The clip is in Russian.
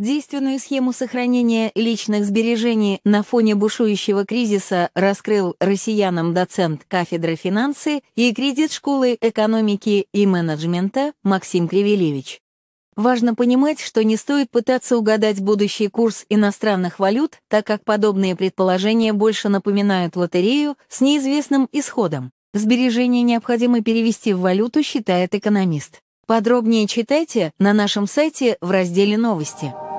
Действенную схему сохранения личных сбережений на фоне бушующего кризиса раскрыл россиянам доцент кафедры финансы и кредит школы экономики и менеджмента Максим Кривелевич. Важно понимать, что не стоит пытаться угадать будущий курс иностранных валют, так как подобные предположения больше напоминают лотерею с неизвестным исходом. Сбережения необходимо перевести в валюту, считает экономист. Подробнее читайте на нашем сайте в разделе «Новости».